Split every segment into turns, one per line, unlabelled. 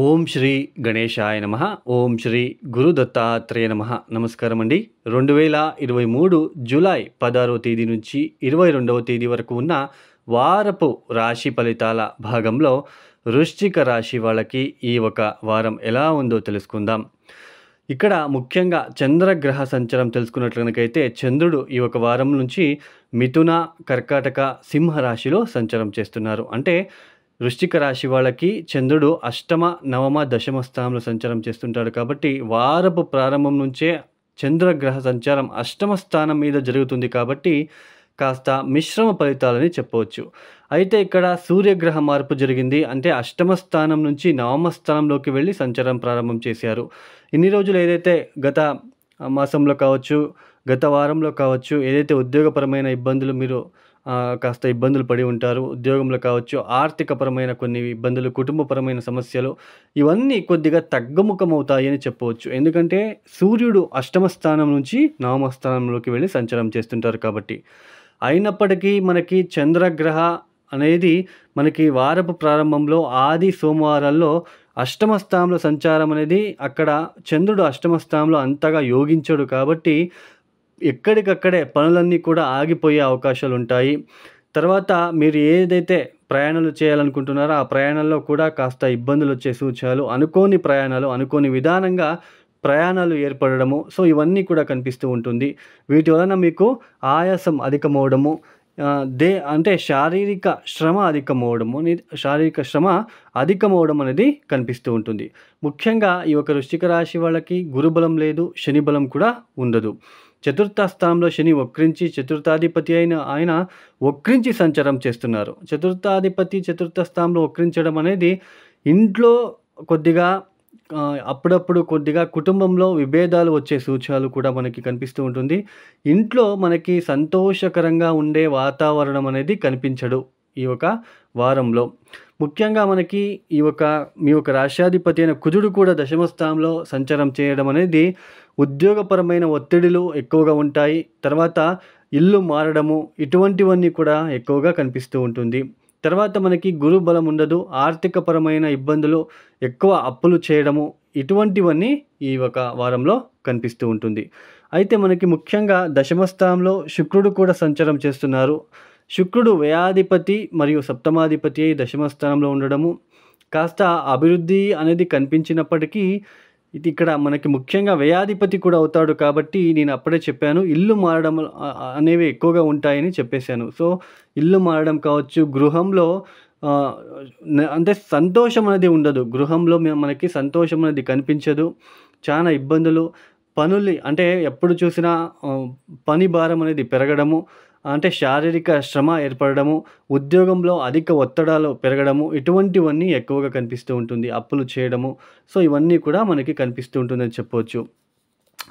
ఓం శ్రీ గణేశాయ నమ ఓం శ్రీ గురుదత్తాత్రేయ నమ నమస్కారం అండి రెండు వేల ఇరవై మూడు జూలై పదహారో తేదీ నుంచి ఇరవై రెండవ తేదీ వరకు ఉన్న వారపు రాశి ఫలితాల భాగంలో వృశ్చిక రాశి వాళ్ళకి ఈ ఒక వారం ఎలా ఉందో తెలుసుకుందాం ఇక్కడ ముఖ్యంగా చంద్రగ్రహ సంచారం తెలుసుకున్నట్లు కనుకైతే చంద్రుడు ఈ ఒక వారం నుంచి మిథున కర్కాటక సింహ రాశిలో సంచారం చేస్తున్నారు అంటే వృశ్చిక రాశి వాళ్ళకి చంద్రుడు అష్టమ నవమ దశమ స్థానంలో సంచారం చేస్తుంటాడు కాబట్టి వారపు ప్రారంభం నుంచే చంద్రగ్రహ సంచారం అష్టమ స్థానం మీద జరుగుతుంది కాబట్టి కాస్త మిశ్రమ ఫలితాలని చెప్పవచ్చు అయితే ఇక్కడ సూర్యగ్రహ మార్పు జరిగింది అంటే అష్టమ స్థానం నుంచి నవమ స్థానంలోకి వెళ్ళి సంచారం ప్రారంభం చేశారు ఇన్ని రోజులు ఏదైతే గత మాసంలో కావచ్చు గత వారంలో కావచ్చు ఏదైతే ఉద్యోగపరమైన ఇబ్బందులు మీరు కాస్త ఇబ్బందులు పడి ఉంటారు ఉద్యోగంలో కావచ్చు ఆర్థికపరమైన కొన్ని ఇబ్బందులు కుటుంబపరమైన సమస్యలు ఇవన్నీ కొద్దిగా తగ్గుముఖమవుతాయని అని చెప్పవచ్చు ఎందుకంటే సూర్యుడు అష్టమ స్థానం నుంచి నవమ స్థానంలోకి వెళ్ళి సంచారం చేస్తుంటారు కాబట్టి అయినప్పటికీ మనకి చంద్రగ్రహ అనేది మనకి వారపు ప్రారంభంలో ఆది సోమవారాల్లో అష్టమ స్థానంలో సంచారం అనేది అక్కడ చంద్రుడు అష్టమ స్థానంలో అంతగా యోగించాడు కాబట్టి ఎక్కడికక్కడే పనులన్నీ కూడా ఆగిపోయే అవకాశాలు ఉంటాయి తర్వాత మీరు ఏదైతే ప్రయాణాలు చేయాలనుకుంటున్నారో ఆ ప్రయాణాల్లో కూడా కాస్త ఇబ్బందులు వచ్చే సూచనలు అనుకోని ప్రయాణాలు అనుకోని విధానంగా ప్రయాణాలు ఏర్పడడము సో ఇవన్నీ కూడా కనిపిస్తూ ఉంటుంది వీటి వలన మీకు ఆయాసం అధికమవడము దే అంటే శారీరక శ్రమ అధికమవడము శారీరక శ్రమ అధికమవడం అనేది కనిపిస్తూ ఉంటుంది ముఖ్యంగా ఈ యొక్క వృష్టిక రాశి వాళ్ళకి గురుబలం లేదు శని బలం కూడా ఉండదు చతుర్థ స్థానంలో శని వక్రించి చతుర్థాధిపతి అయిన ఆయన వక్రించి సంచారం చేస్తున్నారు చతుర్థాధిపతి చతుర్థ స్థానంలో వక్రించడం అనేది ఇంట్లో కొద్దిగా అప్పుడప్పుడు కొద్దిగా కుటుంబంలో విభేదాలు వచ్చే సూచనలు కూడా మనకి కనిపిస్తూ ఉంటుంది ఇంట్లో మనకి సంతోషకరంగా ఉండే వాతావరణం అనేది కనిపించడు ఈ ఒక వారంలో ముఖ్యంగా మనకి ఈ యొక్క మీ యొక్క రాష్ట్రాధిపతి అయిన కుజుడు కూడా దశమస్థానంలో సంచారం చేయడం అనేది ఉద్యోగపరమైన ఒత్తిడిలు ఎక్కువగా ఉంటాయి తర్వాత ఇల్లు మారడము ఇటువంటివన్నీ కూడా ఎక్కువగా కనిపిస్తూ ఉంటుంది తర్వాత మనకి గురు బలం ఉండదు ఆర్థికపరమైన ఇబ్బందులు ఎక్కువ అప్పులు చేయడము ఇటువంటివన్నీ ఈ ఒక వారంలో కనిపిస్తూ ఉంటుంది అయితే మనకి ముఖ్యంగా దశమస్థానంలో శుక్రుడు కూడా సంచారం చేస్తున్నారు శుక్రుడు వ్యయాధిపతి మరియు సప్తమాధిపతి అయి దశమ స్థానంలో ఉండడము కాస్త అభివృద్ధి అనేది కనిపించినప్పటికీ ఇది ఇక్కడ మనకి ముఖ్యంగా వ్యయాధిపతి కూడా అవుతాడు కాబట్టి నేను అప్పుడే చెప్పాను ఇల్లు మారడం అనేవి ఎక్కువగా ఉంటాయని చెప్పేశాను సో ఇల్లు మారడం కావచ్చు గృహంలో అంటే సంతోషం అనేది ఉండదు గృహంలో మనకి సంతోషం అనేది కనిపించదు చాలా ఇబ్బందులు పనులు అంటే ఎప్పుడు చూసినా పని భారం అనేది పెరగడము అంటే శారీరక శ్రమ ఏర్పడము ఉద్యోగంలో అధిక ఒత్తిడాలు పెరగడము ఇటువంటివన్నీ ఎక్కువగా కనిపిస్తూ ఉంటుంది అప్పులు చేయడము సో ఇవన్నీ కూడా మనకి కనిపిస్తూ ఉంటుందని చెప్పవచ్చు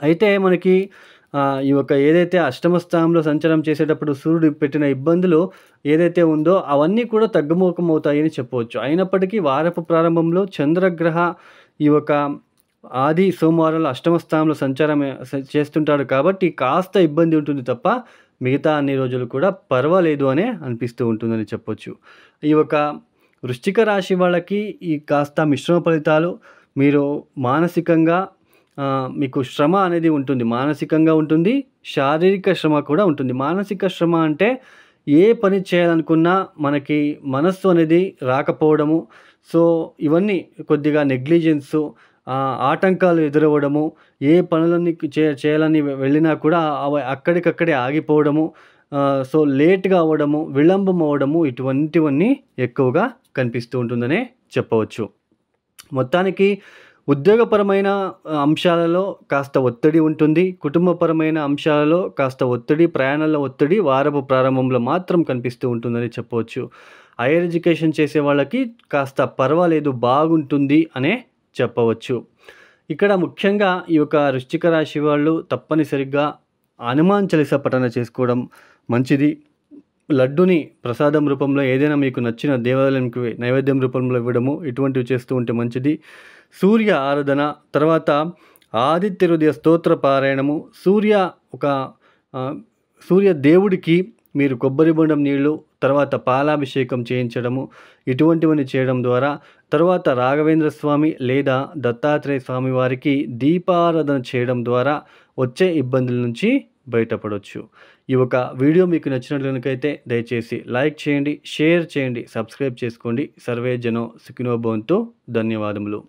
అయితే మనకి ఈ యొక్క ఏదైతే అష్టమ స్థానంలో సంచారం చేసేటప్పుడు సూర్యుడు పెట్టిన ఇబ్బందులు ఏదైతే ఉందో అవన్నీ కూడా తగ్గుముఖం అవుతాయని చెప్పవచ్చు అయినప్పటికీ వారపు ప్రారంభంలో చంద్రగ్రహ ఈ యొక్క ఆది సోమవారంలో అష్టమ స్థానంలో సంచారం చేస్తుంటాడు కాబట్టి కాస్త ఇబ్బంది ఉంటుంది తప్ప మిగతా అన్ని రోజులు కూడా పర్వాలేదు అనే అనిపిస్తూ ఉంటుందని చెప్పొచ్చు ఈ యొక్క వృశ్చిక రాశి వాళ్ళకి ఈ కాస్త మిశ్రమ ఫలితాలు మీరు మానసికంగా మీకు శ్రమ అనేది ఉంటుంది మానసికంగా ఉంటుంది శారీరక శ్రమ కూడా ఉంటుంది మానసిక శ్రమ అంటే ఏ పని చేయాలనుకున్నా మనకి మనస్సు అనేది రాకపోవడము సో ఇవన్నీ కొద్దిగా నెగ్లిజెన్సు ఆటంకాలు ఎదురవ్వడము ఏ పనులన్నీ చే చేయాలని వెళ్ళినా కూడా అవి అక్కడికక్కడే ఆగిపోవడము సో లేట్గా అవ్వడము విళంబం అవ్వడము ఇటువంటివన్నీ ఎక్కువగా కనిపిస్తూ ఉంటుందనే చెప్పవచ్చు మొత్తానికి ఉద్యోగపరమైన అంశాలలో కాస్త ఒత్తిడి ఉంటుంది కుటుంబపరమైన అంశాలలో కాస్త ఒత్తిడి ప్రయాణాల ఒత్తిడి వారపు ప్రారంభంలో మాత్రం కనిపిస్తూ ఉంటుందని చెప్పవచ్చు హైయర్ ఎడ్యుకేషన్ చేసే వాళ్ళకి కాస్త పర్వాలేదు బాగుంటుంది అనే చెప్పవచ్చు ఇక్కడ ముఖ్యంగా ఈ యొక్క వృశ్చిక రాశి వాళ్ళు తప్పనిసరిగా హనుమాన్ చలిస పఠన చేసుకోవడం మంచిది లడ్డుని ప్రసాదం రూపంలో ఏదైనా మీకు నచ్చిన దేవాలయంకి నైవేద్యం రూపంలో ఇవ్వడము ఇటువంటివి చేస్తూ ఉంటే మంచిది సూర్య ఆరాధన తర్వాత ఆదిత్య హృదయ స్తోత్ర పారాయణము సూర్య ఒక సూర్య దేవుడికి మీరు కొబ్బరి బొండం నీళ్ళు తర్వాత పాలాభిషేకం చేయించడము ఇటువంటివన్నీ చేయడం ద్వారా తర్వాత రాఘవేంద్ర స్వామి లేదా దత్తాత్రేయ స్వామి వారికి దీపారాధన చేయడం ద్వారా వచ్చే ఇబ్బందుల నుంచి బయటపడవచ్చు ఈ ఒక వీడియో మీకు నచ్చినట్లు కనుకైతే దయచేసి లైక్ చేయండి షేర్ చేయండి సబ్స్క్రైబ్ చేసుకోండి సర్వే జనో సుఖినోభవంతో ధన్యవాదములు